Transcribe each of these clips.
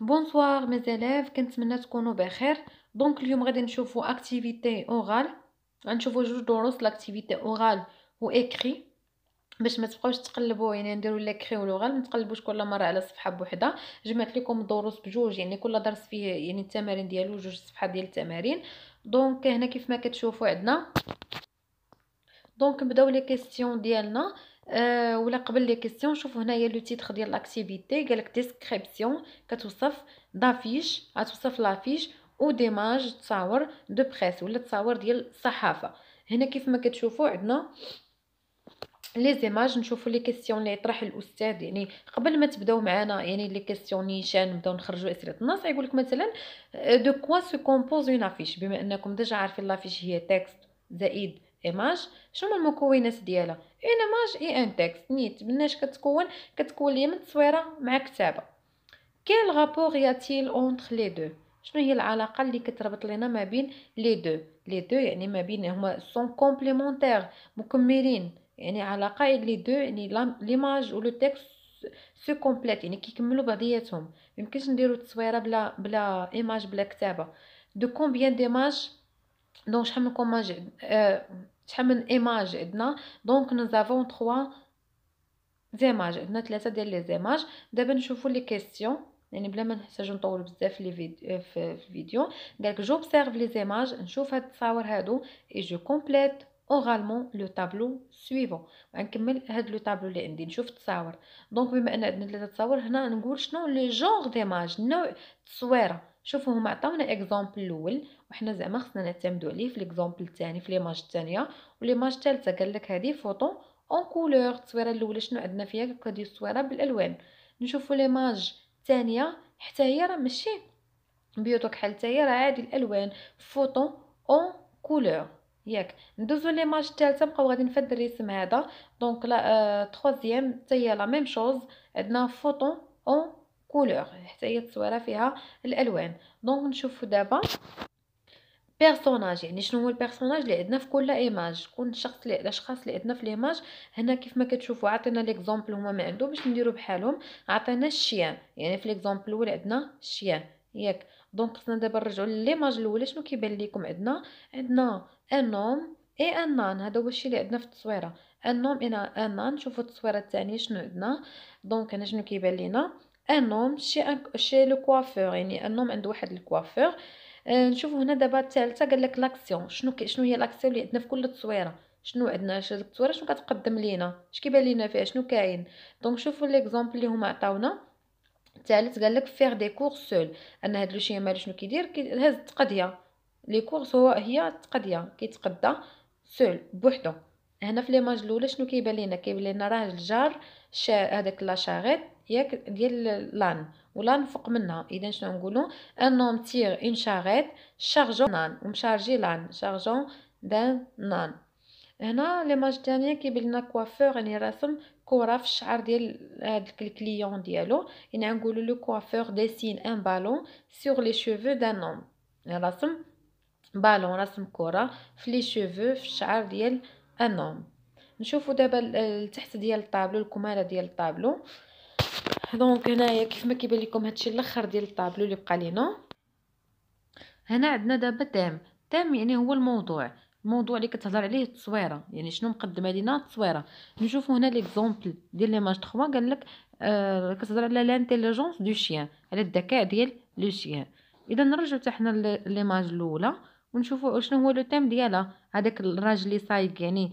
بونسوار ميزيليف كنتمنى تكونوا بخير دونك اليوم غادي نشوفوا اكتيفيتي اورال غنشوفوا جوج دروس لاكتيفيتي اورال و اكري باش ما تبقاوش تقلبوا يعني نديروا لاكري لوغال ما تقلبوش كل مره على صفحه بوحده جمعت لكم الدروس بجوج يعني كل درس فيه يعني التمارين ديالو جوج صفحه ديال التمارين دونك هنا كيف ما كتشوفوا عندنا دونك نبداو لي كيسيون ديالنا آه، ولا قبل لي كيسيون شوفوا هنايا لو تيتغ ديال لاكتيفيتي قالك ديسكريبسيون كتوصف دافيش غتوصف لافيش او ديماج تصاور دو بريس ولا تصاور ديال الصحافه هنا كيف ما كتشوفوا عندنا لي زيماج نشوفوا لي كيسيون اللي يطرح الاستاذ يعني قبل ما تبداو معنا يعني لي كيسيون نيشان نبداو نخرجوا اسئله النص يقول لك مثلا دو كوا سو كومبوز اون افيش بما انكم ديجا عارفين لافيش هي تكست زائد ايماج شنو المكونات ديالها اون ايماج اي ان تيكست نيت مناش كتكون كتكون لي من تصويره مع كتابه كاين غابور ياتيل اونت لي دو شنو هي العلاقه اللي كتربط لينا ما بين لي دو لي دو يعني ما بين هما سون كومبليمونتير مكملين يعني علاقه لي دو يعني ليماج لو تيكست سو كومبليت يعني كيكملوا بعضياتهم ميمكنش نديرو تصويره بلا بلا ايماج بلا كتابه دو كومبيان ديماج دونك شحال من كوماج شحال من ايماج عندنا دونك نو افون 3 زيماج عندنا ثلاثه ديال لي زيماج دابا نشوفوا لي كيسيون يعني بلا ما نحتاجو نطولو بزاف لي فيديو في الفيديو قالك بسيرف لي زيماج نشوف هاد التصاور هادو اي جو كومبليت اورالمون لو تابلو سويفون غنكمل هاد لو تابلو اللي عندي نشوف التصاور دونك بما ان عندنا ثلاثه تصاور هنا نقول شنو لي جونغ ديماج نوع التصويره شوفوا هما عطاونا اكزومبل الاول وحنا زعما خصنا نعتمدو عليه في ليكزامبل الثاني في ليماج الثانيه وليماج الثالثه قال لك هذه فوطو اون كولور التصويره الاولى شنو عندنا فيها كيبقى ديال التصويره بالالوان نشوفوا ليماج الثانيه حتى هي راه ماشي بيوتو حال حتى هي راه عادي الالوان فوطو اون كولور ياك ندوزو ليماج الثالثه نبقاو غادي نفد الرسم هذا دونك لا تروزيام حتى هي لا ميم شوز عندنا فوطو اون كولور حتى هي التصويره فيها الالوان دونك نشوفو دابا بيرسوناج يعني شنو هو البيرسوناج اللي عندنا في كل ايماج شكون الشخص اللي الاشخاص اللي عندنا في ليماج هنا كيف ما كتشوفوا عطينا ليكزامبل هما ما عندهم باش نديروا بحالهم عطينا الشيان يعني في ليكزامبل الاول عندنا الشيان ياك دونك خصنا دابا نرجعوا ليماج الاولى شنو كيبان لكم عندنا عندنا انوم اي انان هذا هو الشيء اللي عندنا في التصويره انوم انا انان شوفوا التصويره الثانيه شنو عندنا دونك هنا شنو كيبان لينا انوم شي ان شي لو كوافور يعني انوم عنده واحد الكوافور آه، نشوفوا هنا دابا الثالثه قال لك لاكسيون شنو شنو هي لاكسيون اللي عندنا في كل تصويره شنو عندنا هاد التصويره شنو كتقدم لينا اش كيبان لينا فيها شنو كاين دونك شوفوا ليكزامبل اللي هما عطاونا الثالث قال لك فيغ دي كور سول ان هاد لوشيا مال شنو كيدير كيهز التقضيه لي كورس هو هي التقضيه كيتقدا سول بوحدو هنا في ليماج الاولى شنو كيبان لينا كيبان لينا راه الجار هذاك لا شاريت ياك ديال لان ولان فوق منها اذا شنو نقولوا انهم تير اون شاريت شارجون نان ومشارجي لان شارجون دان نان هنا ليماج تانيه كيبان لنا كوافور يعني رسم كره في الشعر ديال هذاك الكليون ديالو يعني نقولوا لو كوافور ديسين ان بالون سور لي شوفو دان نوم رسم بالون رسم كره في لي شوفو في الشعر ديال ان نشوفوا دابا التحت ديال الطابلو الكماله ديال الطابلو دونك هنايا كيف ما كيبان لكم هادشي الاخر ديال الطابلو اللي بقى لينا هنا عندنا دابا تام تام يعني هو الموضوع الموضوع اللي كتهضر عليه التصويره يعني شنو مقدمه لينا التصويره نشوفوا هنا ليكزومبل ديال ليماج 3 قال لك آه كتهضر على لانتيليجونس دو شيان على الذكاء ديال لو شيان اذا نرجعوا حتى حنا ليماج الاولى ونشوفوا شنو هو لو تام ديالها هذاك الراجل اللي صايق يعني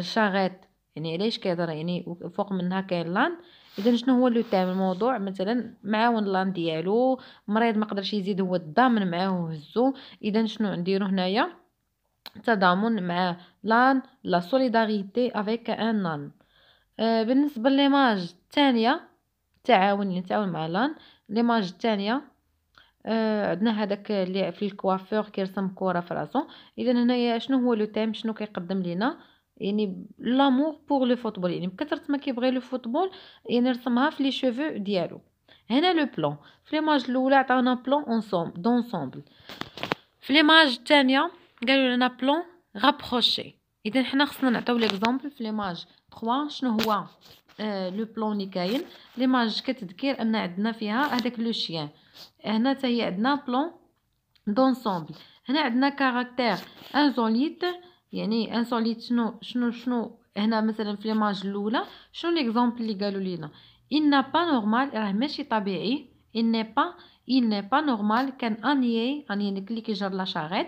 شاغيت يعني علاش كيهضر يعني فوق منها كاين لان اذا شنو هو لو تام الموضوع مثلا معاون لان ديالو مريض ما قدرش يزيد هو الضامن معاه وهزو اذا شنو نديرو هنايا تضامن مع لان لا سوليداريتي افيك ان لان بالنسبه ليماج الثانيه التعاون نتعاون يعني مع لان ليماج الثانيه آه عندنا هذاك اللي في الكوافور كيرسم كره في راسو اذا هنايا شنو هو لو تيم شنو كيقدم لينا يعني لامور بور لو فوتبول يعني بكثره ما كيبغي لو فوتبول يعني رسمها في لي شوفو ديالو هنا لو بلون في ليماج الاولى عطاونا بلون اونصوم دونصومبل في ليماج الثانيه قالوا لنا بلون رابروشي اذا حنا خصنا نعطيو ليكزامبل في ليماج 3 شنو هو لو آه، بلون اللي كاين ليماج كتذكر ان عندنا فيها هذاك لو شيان هنا حتى هي عندنا بلون دونصومبل هنا عندنا كاركتير انزوليت يعني انسوليت شنو شنو شنو هنا مثلا في ليماج الاولى شنو ليكزامبل اللي قالوا لينا ان با نورمال راه ماشي طبيعي ان با il n'est pas normal qu'un ânier, ânier نكلي لا شاريت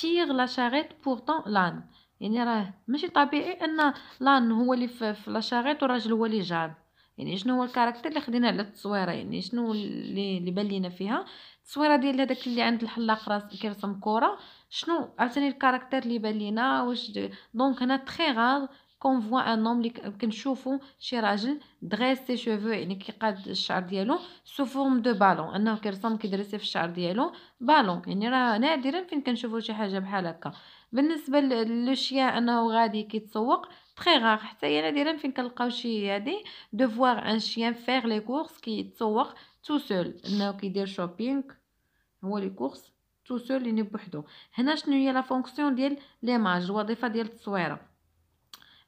تيغ لا شاريت بورتون لان يعني راه ماشي طبيعي ان لان هو اللي في لا شاريت والراجل هو اللي جار يعني شنو هو الكاركتر اللي خدينا على التصويره يعني شنو اللي بان لينا فيها التصويره ديال هذاك اللي عند الحلاق راس كيرسم كره شنو عاوتاني الكاركتر اللي بان لينا واش دونك هنا تري غار كون فوا ان نوم اللي كنشوفو شي راجل دغيس سي شوفو يعني كيقاد الشعر ديالو سو فورم دو بالون انه كيرسم كيدريسي في الشعر ديالو بالون يعني راه نادرا فين كنشوفو شي حاجه بحال هكا بالنسبه للشيان انه غادي كيتسوق تري غار حتى هي نادرا فين كنلقاو شي هادي دو فوار ان شيان فيغ لي كورس كيتسوق تو سول انه كيدير شوبينغ هو لي كورس تو سول اللي بوحدو هنا شنو هي لا فونكسيون ديال ليماج الوظيفه ديال التصويره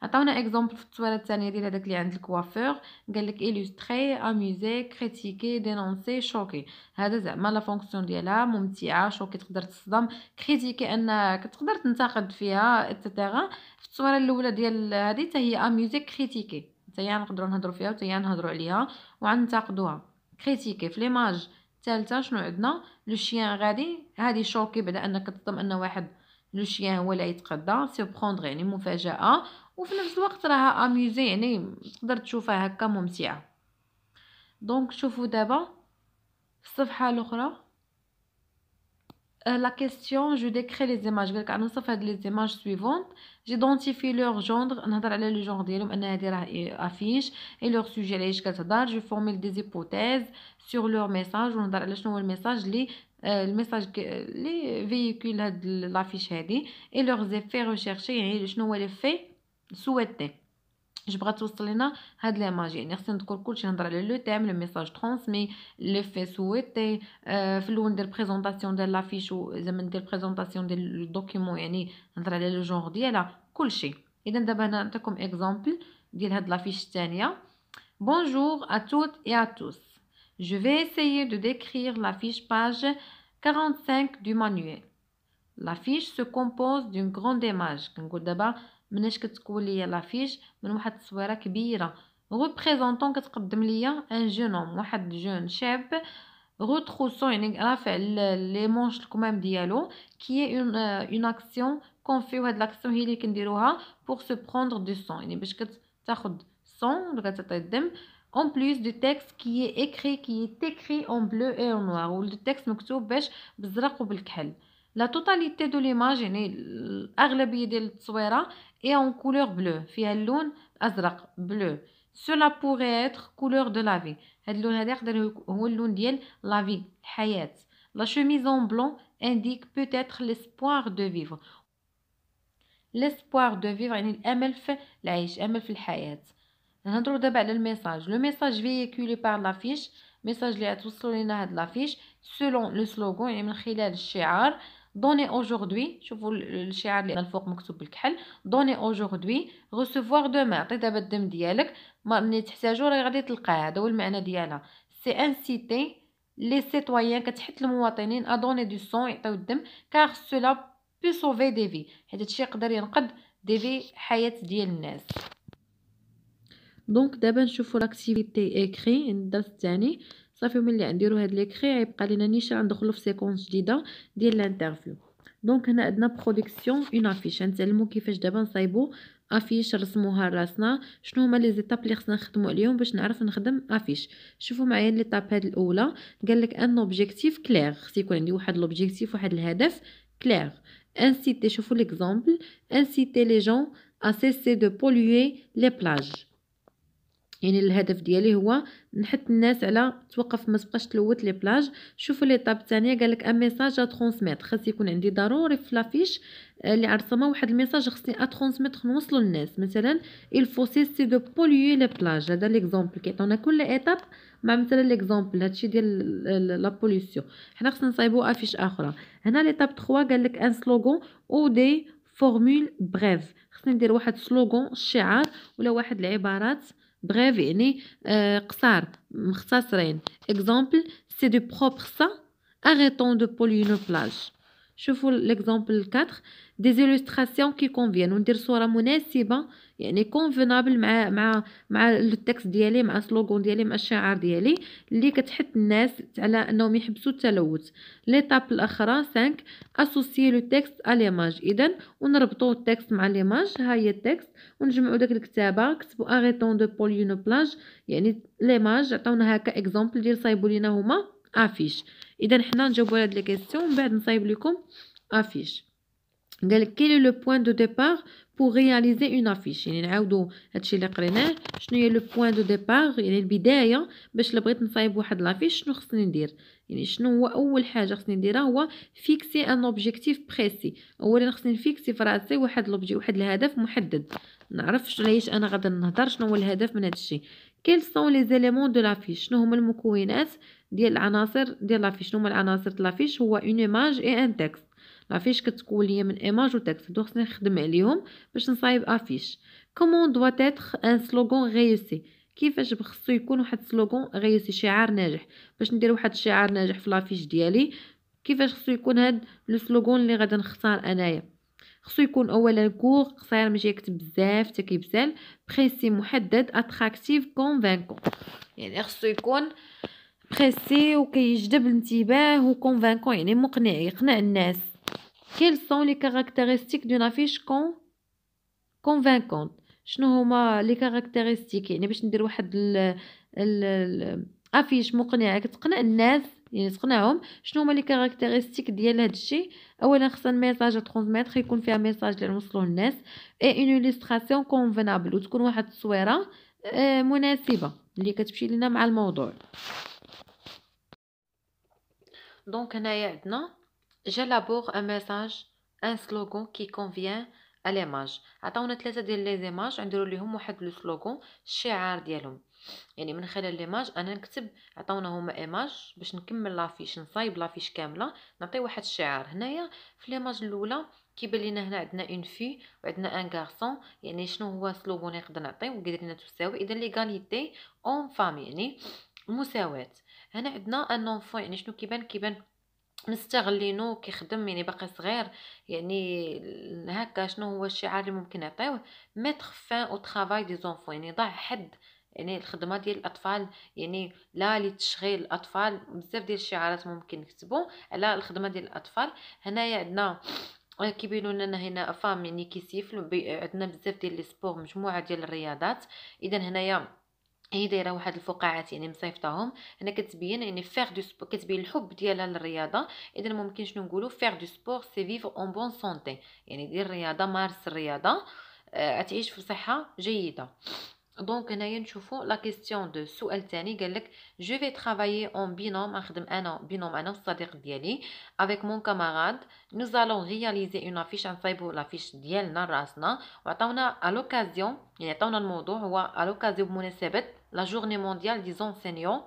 عطاونا اكزومبل في التصويره الثانيه ديال هذاك اللي عند الكوافور قال لك ايلوستري اميزي كريتيكي دينونسي شوكي هذا زعما لا فونكسيون ديالها ممتعه شوكي تقدر تصدم كريتيكي انك تقدر تنتقد فيها اتسيتيرا في التصويره الاولى ديال هذه حتى هي اميزي كريتيكي حتى هي نقدروا نهضروا فيها وحتى هي نهضروا عليها وعنتقدوها كريتيكي في ليماج الثالثه شنو عندنا لو شيان غادي هذه شوكي بعد انك تظن ان واحد لو شيان هو اللي يتقدى سي بروندغ يعني مفاجاه وفي نفس الوقت راها اميزي يعني تقدر تشوفها هكا ممتعه دونك شوفوا دابا الصفحه الاخرى la question, je décris les images. les images suivantes. J'identifie leur genre, le genre affiche et leur sujet. Je formule des hypothèses sur leur message. le message, le message les véhicules l'affiche et leurs effets recherchés et effets souhaités je veux que tu me donnes cette image, يعني il faut que je parle de tout, le thème, le message transmis, les visuels, le fond de la présentation de l'affiche, ou de la présentation du document, يعني je parle de le genre de tout, tout. Donc maintenant je vous donne un exemple de cette deuxième affiche. Bonjour à toutes et à tous. Je vais essayer de décrire l'affiche page 45 du manuel. L'affiche se compose d'une grande image. D'un image que l'affiche, représentant un jeune homme, un jeune chef, retrouvant les manches qui est une euh, action confiée à pour se prendre du sang, sang En plus du texte qui est écrit, qui en bleu et en noir, le texte est écrit écrit en bleu et en noir la totalité de l'image est née arlebi del et en couleur bleue filolone azraq bleu cela pourrait être couleur de lave elle donne l'air de l'olondienne la vie hyètes la chemise en blanc indique peut-être l'espoir de vivre l'espoir de vivre est une aimable fête la vie est une fille hyètes le message véhiculé par l'affiche message est à tous solennel à l'affiche سولون لو سلوغون يعني من خلال الشعار دوني اوجوردي شوفوا الشعار اللي الفوق مكتوب بالكحل donner aujourd'hui recevoir demain عطي دابا الدم ديالك ما ملي تحتاجو راه غادي تلقاه هذا هو المعنى ديالها سي انسيتي لي سيتويان كتحت المواطنين ا دوني دو سون يعطيو الدم كاغ سولا بي سوفي دي في حيت هادشي يقدر ينقذ دي في حياه ديال الناس دونك دابا نشوفوا لاكتيفيتي اكري الدرس الثاني صافي ملي نديرو هاد لي غيبقى لينا نيشان ندخلو في سيكونس جديده ديال الانترفيو دونك هنا عندنا برودكسيون اون افيش غنتعلمو كيفاش دابا نصايبو افيش رسموها لراسنا شنو هما لي زيتاب لي خصنا نخدمو عليهم باش نعرف نخدم افيش شوفوا معايا لي طاب هاد الاولى قال لك ان اوبجيكتيف كلير خص يكون عندي واحد لوبجيكتيف واحد الهدف كلير انسيتي شوفوا ليكزامبل انسيتي لي جون ا سيسي دو بولوي لي بلاج يعني الهدف ديالي هو نحط الناس على توقف ما تبقاش تلوث لي بلاج شوفوا طاب الثانيه قال لك ان ميساج ا ترونسميت خاص يكون عندي ضروري في لافيش آه، اللي عرسمه واحد الميساج خصني ا ترونسميت نوصلو للناس مثلا il faut cesser de polluer les plages هذا ليكزامبل كيعطونا كل ايطاب مع مثلا ليكزامبل هادشي ديال لا بوليسيون حنا خصنا نصايبو افيش اخرى هنا ليطاب 3 قال لك ان سلوغون او دي فورمول بريف خصني ندير واحد سلوغون شعار ولا واحد العبارات Bref, euh, c'est de propre ça arrêtons de polluer nos plages شوفوا ليكزامبل 4 دي زيلوستراسيون كي كونفين وندير صوره مناسبه يعني كونفينابل مع مع مع التكست ديالي مع السلوغون ديالي مع الشعار ديالي اللي كتحث الناس على انهم يحبسوا التلوث ليتاب الاخرى 5 اسوسي لو تكست ا ليماج اذا ونربطوا التكست مع ليماج ها هي التكست ونجمعوا داك الكتابه كتبوا اريتون دو بول بوليونو بلاج يعني ليماج عطاونا هكا اكزامبل ديال صايبوا لينا هما افيش اذا حنا نجاوبوا على هاد لي كيسيون ومن بعد نصايب لكم افيش قالك كيلو لو بوين دو ديبار بوغ رياليزي اون افيش يعني نعاودو هادشي اللي قريناه شنو هي لو بوين دو ديبار يعني البدايه باش لبغيت بغيت نصايب واحد لافيش شنو خصني ندير يعني شنو هو اول حاجه خصني نديرها هو فيكسي ان اوبجيكتيف بريسي اولا خصني نفيكسي في راسي واحد لوبجي واحد الهدف محدد نعرفش علاش انا غادي نهضر شنو هو الهدف من هادشي كيل سون لي زيليمون دو لافيش شنو هما المكونات ديال العناصر ديال لافيش شنو هما العناصر ديال لافيش هو اون ايماج اي ان تيكست لافيش كتكون ليا من ايماج و تيكست دونك خصني نخدم عليهم باش نصايب افيش كومون دوا تيتر ان سلوغون ريوسي كيفاش خصو يكون واحد سلوغون ريوسي شعار ناجح باش ندير واحد الشعار ناجح في لافيش ديالي كيفاش خصو يكون هاد لو سلوغون اللي غادي نختار انايا خصو يكون اولا كور قصير ماشي يكتب بزاف حتى كيبسال بريسي محدد اتراكتيف كونفينكون يعني خصو يكون بريسي وكيجذب الانتباه وكونفانكون يعني مقنع يقنع الناس كيل سون لي كاركتيرستيك دون افيش كون كونفانكونت شنو هما لي كاركتيرستيك يعني باش ندير واحد ال... ال... افيش مقنعه كتقنع الناس يعني تقنعهم شنو هما لي كاركتيرستيك ديال هذا الشيء اولا خصنا الميساج ترونسميتر يكون فيها ميساج اللي نوصلوه للناس اي اون ليستراسيون كونفينابل وتكون واحد التصويره مناسبه اللي كتمشي لنا مع الموضوع دونك هنايا عندنا جلابور ان ميساج ان سلوغون كي كونفيان ا ليماج عطاونا ثلاثه ديال لي زيماج نديرو ليهم واحد لو سلوغون الشعار ديالهم يعني من خلال ليماج انا نكتب عطاونا هما ايماج باش نكمل لافيش نصايب لافيش كامله نعطي واحد الشعار هنايا في ليماج الاولى كيبان لينا هنا عندنا اون في وعندنا ان غارسون يعني شنو هو سلوغون نقدر نعطيه وقدرنا تساوي اذا ليغاليتي اون فامي يعني المساواه هنا عندنا ان اونفون يعني شنو كيبان كيبان مستغلينو كيخدم يعني باقي صغير يعني هكا شنو هو الشعار اللي ممكن نعطيوه ميتر فان او طرافاي دي زونفون يعني ضع حد يعني الخدمه ديال الاطفال يعني لا لتشغيل الاطفال بزاف ديال الشعارات ممكن نكتبو على الخدمه ديال الاطفال هنايا عندنا آه، كيبينوا لنا هنا فام يعني كيسيفلو عندنا بزاف ديال لي سبور مجموعه ديال الرياضات اذا هنايا هي إيه دايره واحد الفقاعات يعني مصيفطاهم هنا كتبين يعني فيغ دو سبور كتبين الحب ديالها للرياضه اذا ممكن شنو نقولوا فيغ دو سبور سي فيفر اون بون سونتي يعني دير الرياضه مارس الرياضه غتعيش آه، في صحه جيده دونك هنايا نشوفوا لا كيسيون دو سؤال ثاني قال لك جو في ترافايي اون بينوم نخدم انا بينوم انا والصديق ديالي افيك مون كاماراد نو زالون رياليزي اون افيش نصايبو لافيش ديالنا راسنا وعطاونا الوكازيون يعني عطاونا الموضوع هو الوكازيون بمناسبه La journée mondiale des enseignants,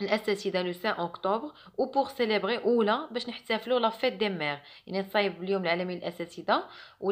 l'assassinat le 5 octobre, ou pour célébrer la fête des mères. Nous avons dit que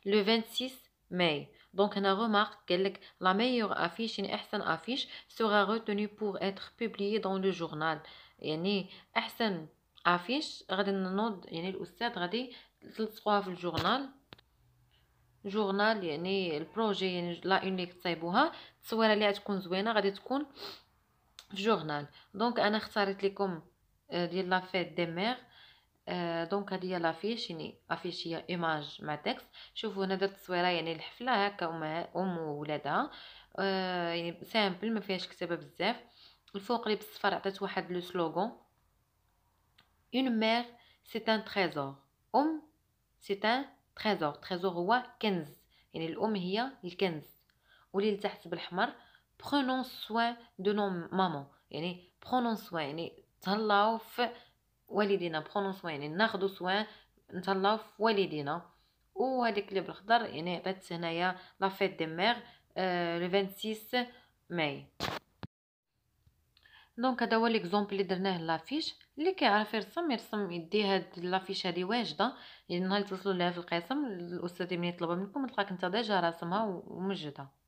nous avons dit donc, on remarque que la meilleure affiche, une affiche, sera retenue pour être publiée dans le journal. Yani, أحسن affiche, غادي ننوض يعني الأستاذ le journal. في الجورنال جورنال يعني البروجي يعني لا اون تصايبوها اللي غتكون زوينه غادي تكون في جورنال دونك انا اختاريت لكم ديال لا دي مير آه، دونك هذه لافيش يعني افيش هي ايماج مع تكست شوفوا هنا درت التصويره يعني الحفله هكا ام وولادها آه، يعني سامبل ما فيهاش كتابه بزاف الفوق اللي بالصفر عطات واحد لو سلوغون اون مير سي ان تريزور ام سي ان تريزور تريزور هو كنز يعني الام هي الكنز واللي لتحت بالاحمر برونون سوين دو نون مامون يعني برونون سوين يعني تهلاو في والدينا بخونو سوان يعني ناخدو سوان نتهلاو في والدينا وهذاك اللي بالخضر يعني عطات هنايا لا فيت دي ميغ آه، لو 26 ماي دونك هذا هو ليكزومبل اللي درناه لافيش اللي كيعرف يرسم يرسم يدي هاد لافيش هادي واجده يعني نهار توصلوا لها في القسم الاستاذ ملي طلبها منكم تلقاك انت ديجا راسمها ومجدها